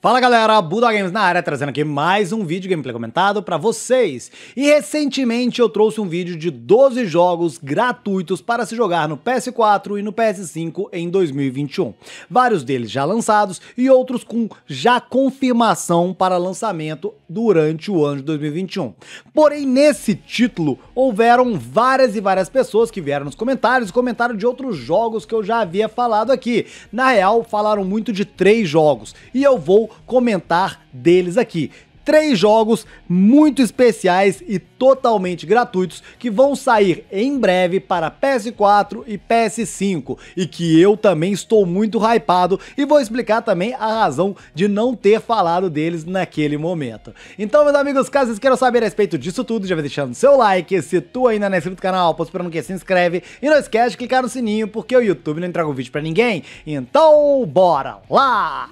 Fala galera, Buda Games na área, trazendo aqui mais um vídeo gameplay comentado para vocês. E recentemente eu trouxe um vídeo de 12 jogos gratuitos para se jogar no PS4 e no PS5 em 2021. Vários deles já lançados e outros com já confirmação para lançamento durante o ano de 2021. Porém, nesse título, houveram várias e várias pessoas que vieram nos comentários e comentaram de outros jogos que eu já havia falado aqui. Na real, falaram muito de três jogos e eu vou comentar deles aqui três jogos muito especiais e totalmente gratuitos que vão sair em breve para PS4 e PS5 e que eu também estou muito hypado e vou explicar também a razão de não ter falado deles naquele momento. Então, meus amigos, caso vocês queiram saber a respeito disso tudo, já vai deixando seu like, se tu ainda não é inscrito no canal, posso esperando que se inscreve e não esquece de clicar no sininho porque o YouTube não entrega o vídeo para ninguém. Então, bora lá!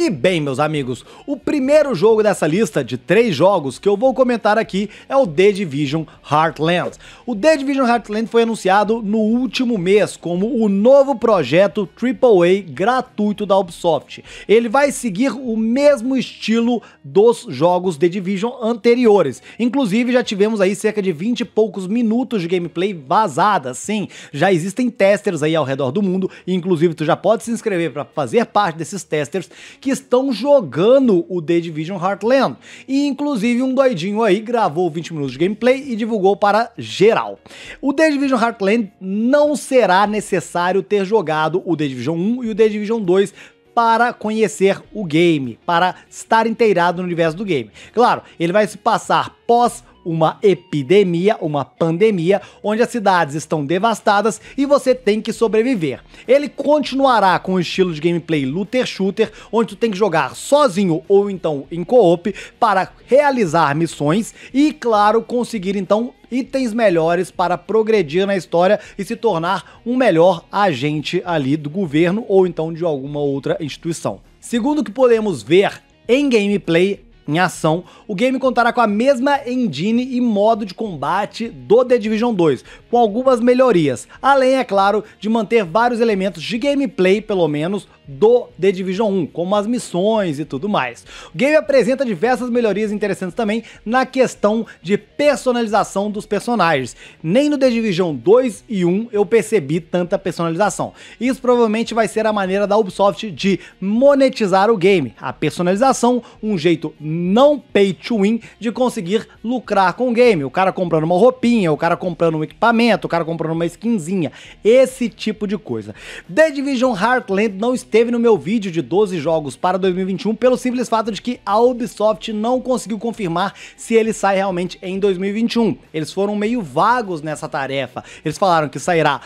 E bem, meus amigos, o primeiro jogo dessa lista de três jogos que eu vou comentar aqui é o The Division Heartland. O The Division Heartland foi anunciado no último mês como o novo projeto AAA gratuito da Ubisoft. Ele vai seguir o mesmo estilo dos jogos The Division anteriores. Inclusive, já tivemos aí cerca de 20 e poucos minutos de gameplay vazada, sim. Já existem testers aí ao redor do mundo, e inclusive tu já pode se inscrever para fazer parte desses testers que que estão jogando o The Division Heartland. E inclusive um doidinho aí gravou 20 minutos de gameplay e divulgou para geral. O The Division Heartland não será necessário ter jogado o The Division 1 e o The Division 2 para conhecer o game, para estar inteirado no universo do game. Claro, ele vai se passar pós uma epidemia, uma pandemia, onde as cidades estão devastadas e você tem que sobreviver. Ele continuará com o estilo de gameplay looter shooter, onde tu tem que jogar sozinho ou então em co-op para realizar missões e, claro, conseguir então itens melhores para progredir na história e se tornar um melhor agente ali do governo ou então de alguma outra instituição. Segundo o que podemos ver em gameplay, em ação, o game contará com a mesma engine e modo de combate do The Division 2, com algumas melhorias, além, é claro, de manter vários elementos de gameplay, pelo menos, do The Division 1, como as missões e tudo mais. O game apresenta diversas melhorias interessantes também na questão de personalização dos personagens. Nem no The Division 2 e 1 eu percebi tanta personalização. Isso provavelmente vai ser a maneira da Ubisoft de monetizar o game. A personalização, um jeito não pay to win de conseguir lucrar com o game. O cara comprando uma roupinha, o cara comprando um equipamento, o cara comprando uma skinzinha, esse tipo de coisa. The Division Heartland não esteve no meu vídeo de 12 jogos para 2021 pelo simples fato de que a Ubisoft não conseguiu confirmar se ele sai realmente em 2021. Eles foram meio vagos nessa tarefa. Eles falaram que sairá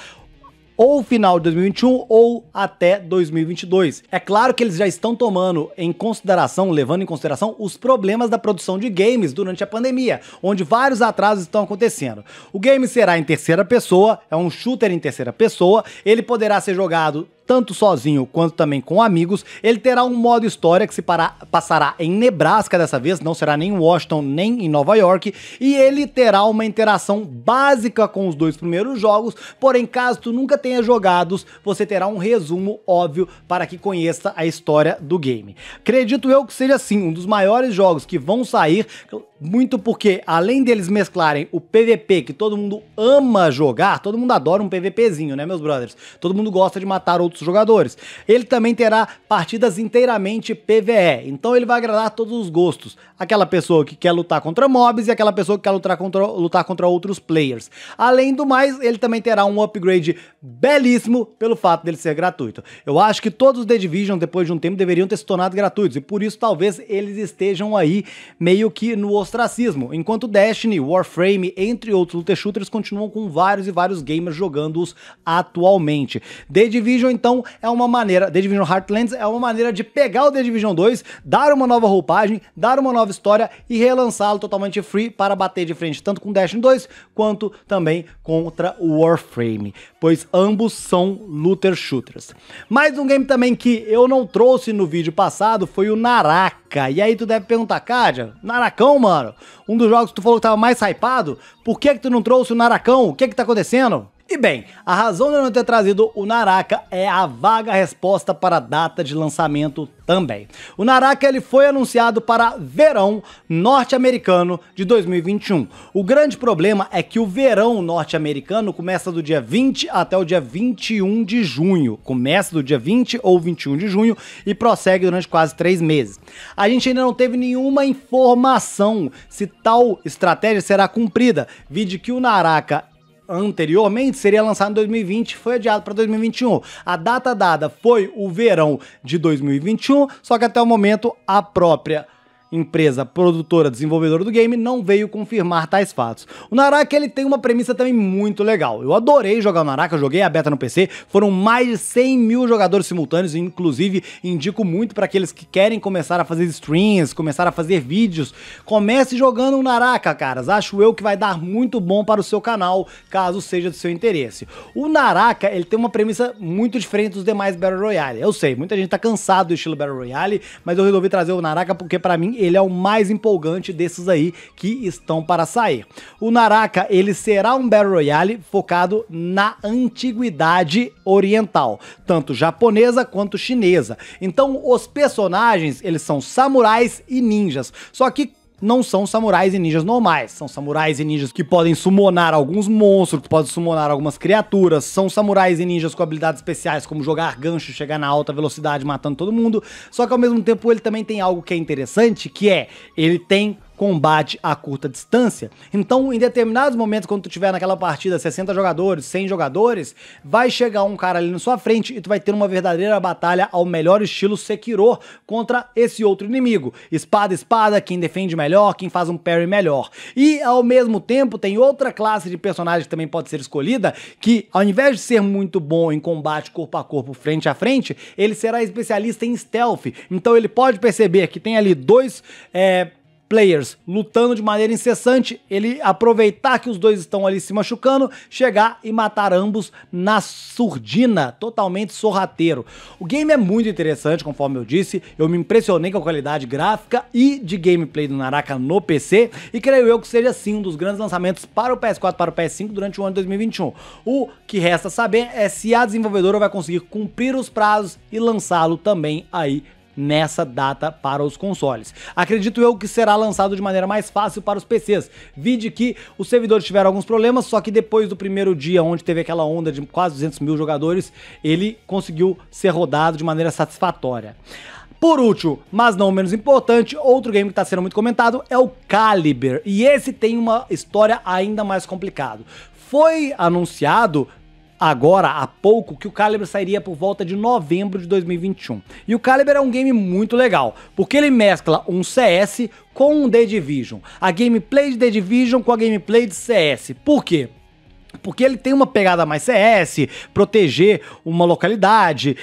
ou final de 2021 ou até 2022. É claro que eles já estão tomando em consideração, levando em consideração os problemas da produção de games durante a pandemia, onde vários atrasos estão acontecendo. O game será em terceira pessoa, é um shooter em terceira pessoa, ele poderá ser jogado tanto sozinho quanto também com amigos. Ele terá um modo história que se para, passará em Nebraska dessa vez, não será nem em Washington nem em Nova York, e ele terá uma interação básica com os dois primeiros jogos, porém caso tu nunca tenha jogados, você terá um resumo óbvio para que conheça a história do game. Acredito eu que seja assim um dos maiores jogos que vão sair, muito porque, além deles mesclarem o PVP, que todo mundo ama jogar, todo mundo adora um PVPzinho, né, meus brothers? Todo mundo gosta de matar outros jogadores. Ele também terá partidas inteiramente PVE, então ele vai agradar todos os gostos. Aquela pessoa que quer lutar contra mobs e aquela pessoa que quer lutar contra, lutar contra outros players. Além do mais, ele também terá um upgrade belíssimo pelo fato dele ser gratuito. Eu acho que todos os The Division, depois de um tempo, deveriam ter se tornado gratuitos, e por isso talvez eles estejam aí meio que no ostracismo, enquanto Destiny, Warframe, entre outros looter shooters, continuam com vários e vários gamers jogando-os atualmente. The Division, então, é uma maneira, The Division Heartlands é uma maneira de pegar o The Division 2, dar uma nova roupagem, dar uma nova história e relançá-lo totalmente free para bater de frente tanto com Destiny 2 quanto também contra Warframe, pois ambos são looter shooters. Mais um game também que eu não trouxe no vídeo passado foi o Naraka. E aí tu deve perguntar, Kádia, Narakão, mano? Um dos jogos que tu falou que tava mais hypado, por que que tu não trouxe o Naracão? O que que tá acontecendo? E bem, a razão de eu não ter trazido o Naraka é a vaga resposta para a data de lançamento também. O Naraka ele foi anunciado para verão norte-americano de 2021. O grande problema é que o verão norte-americano começa do dia 20 até o dia 21 de junho. Começa do dia 20 ou 21 de junho e prossegue durante quase três meses. A gente ainda não teve nenhuma informação se tal estratégia será cumprida, vide que o Naraka anteriormente seria lançado em 2020, foi adiado para 2021. A data dada foi o verão de 2021, só que até o momento a própria empresa produtora desenvolvedora do game, não veio confirmar tais fatos. O Naraka ele tem uma premissa também muito legal. Eu adorei jogar o Naraka, joguei a beta no PC, foram mais de 100 mil jogadores simultâneos, inclusive indico muito para aqueles que querem começar a fazer streams, começar a fazer vídeos, comece jogando o Naraka, caras. Acho eu que vai dar muito bom para o seu canal, caso seja do seu interesse. O Naraka, ele tem uma premissa muito diferente dos demais Battle Royale. Eu sei, muita gente tá cansado do estilo Battle Royale, mas eu resolvi trazer o Naraka porque para mim ele é o mais empolgante desses aí que estão para sair. O Naraka, ele será um Battle Royale focado na antiguidade oriental, tanto japonesa quanto chinesa. Então, os personagens, eles são samurais e ninjas. Só que não são samurais e ninjas normais. São samurais e ninjas que podem summonar alguns monstros, que podem summonar algumas criaturas. São samurais e ninjas com habilidades especiais, como jogar gancho, chegar na alta velocidade matando todo mundo. Só que ao mesmo tempo ele também tem algo que é interessante, que é ele tem combate a curta distância. Então, em determinados momentos, quando tu tiver naquela partida 60 jogadores, 100 jogadores, vai chegar um cara ali na sua frente e tu vai ter uma verdadeira batalha ao melhor estilo Sekiro contra esse outro inimigo. Espada, espada, quem defende melhor, quem faz um parry melhor. E, ao mesmo tempo, tem outra classe de personagem que também pode ser escolhida, que ao invés de ser muito bom em combate corpo a corpo, frente a frente, ele será especialista em stealth. Então, ele pode perceber que tem ali dois... É, players lutando de maneira incessante, ele aproveitar que os dois estão ali se machucando, chegar e matar ambos na surdina, totalmente sorrateiro. O game é muito interessante, conforme eu disse, eu me impressionei com a qualidade gráfica e de gameplay do Naraka no PC, e creio eu que seja sim um dos grandes lançamentos para o PS4 para o PS5 durante o ano de 2021. O que resta saber é se a desenvolvedora vai conseguir cumprir os prazos e lançá-lo também aí nessa data para os consoles. Acredito eu que será lançado de maneira mais fácil para os PCs. Vide que os servidores tiveram alguns problemas, só que depois do primeiro dia, onde teve aquela onda de quase 200 mil jogadores, ele conseguiu ser rodado de maneira satisfatória. Por último, mas não menos importante, outro game que está sendo muito comentado é o Caliber. E esse tem uma história ainda mais complicada. Foi anunciado agora há pouco que o Calibre sairia por volta de novembro de 2021. E o Calibre é um game muito legal, porque ele mescla um CS com um The Division. A gameplay de The Division com a gameplay de CS. Por quê? Porque ele tem uma pegada mais CS, proteger uma localidade,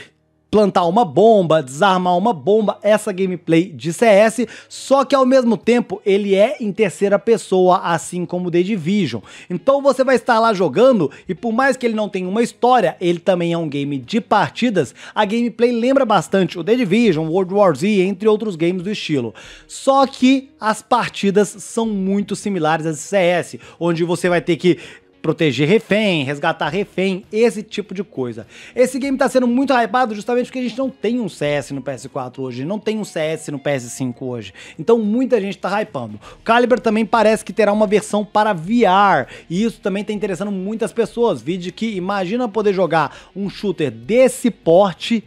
plantar uma bomba, desarmar uma bomba, essa gameplay de CS, só que ao mesmo tempo ele é em terceira pessoa, assim como The Division. Então você vai estar lá jogando e por mais que ele não tenha uma história, ele também é um game de partidas, a gameplay lembra bastante o The Division, World War Z, entre outros games do estilo. Só que as partidas são muito similares às CS, onde você vai ter que proteger refém, resgatar refém, esse tipo de coisa. Esse game tá sendo muito hypado justamente porque a gente não tem um CS no PS4 hoje, não tem um CS no PS5 hoje. Então muita gente tá hypando. O Caliber também parece que terá uma versão para VR, e isso também tá interessando muitas pessoas. Vide que imagina poder jogar um shooter desse porte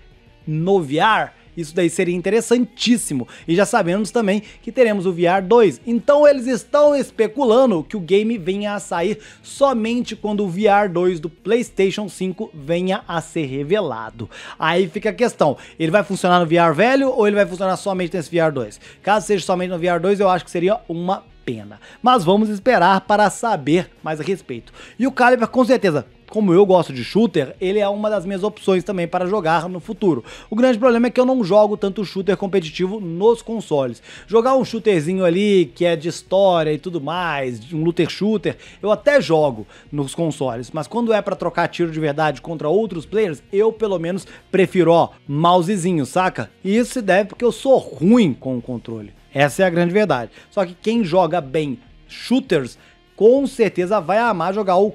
no VR isso daí seria interessantíssimo. E já sabemos também que teremos o VR 2. Então eles estão especulando que o game venha a sair somente quando o VR 2 do PlayStation 5 venha a ser revelado. Aí fica a questão, ele vai funcionar no VR velho ou ele vai funcionar somente nesse VR 2? Caso seja somente no VR 2, eu acho que seria uma pena. Mas vamos esperar para saber mais a respeito. E o Caliber com certeza como eu gosto de shooter, ele é uma das minhas opções também para jogar no futuro. O grande problema é que eu não jogo tanto shooter competitivo nos consoles. Jogar um shooterzinho ali que é de história e tudo mais, um looter shooter, eu até jogo nos consoles, mas quando é para trocar tiro de verdade contra outros players, eu pelo menos prefiro, ó, mousezinho, saca? E isso se deve porque eu sou ruim com o controle. Essa é a grande verdade. Só que quem joga bem shooters com certeza vai amar jogar o,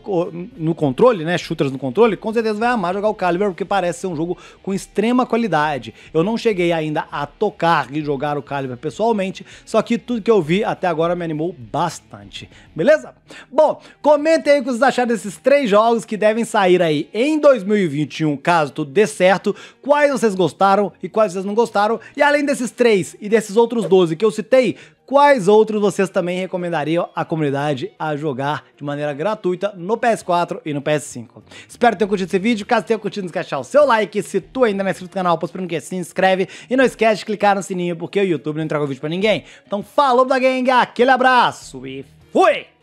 no controle, né? Shooters no controle, com certeza vai amar jogar o Calibur, porque parece ser um jogo com extrema qualidade. Eu não cheguei ainda a tocar e jogar o Calibur pessoalmente, só que tudo que eu vi até agora me animou bastante, beleza? Bom, comentem aí o que vocês acharam desses três jogos que devem sair aí em 2021, caso tudo dê certo, quais vocês gostaram e quais vocês não gostaram, e além desses três e desses outros 12 que eu citei, quais outros vocês também recomendariam à comunidade a jogar de maneira gratuita no PS4 e no PS5. Espero que tenham curtido esse vídeo, caso tenha curtido, não deixar o seu like, se tu ainda não é inscrito no canal, posto que é, se inscreve e não esquece de clicar no sininho, porque o YouTube não entrega o vídeo pra ninguém. Então falou da gang, aquele abraço e fui!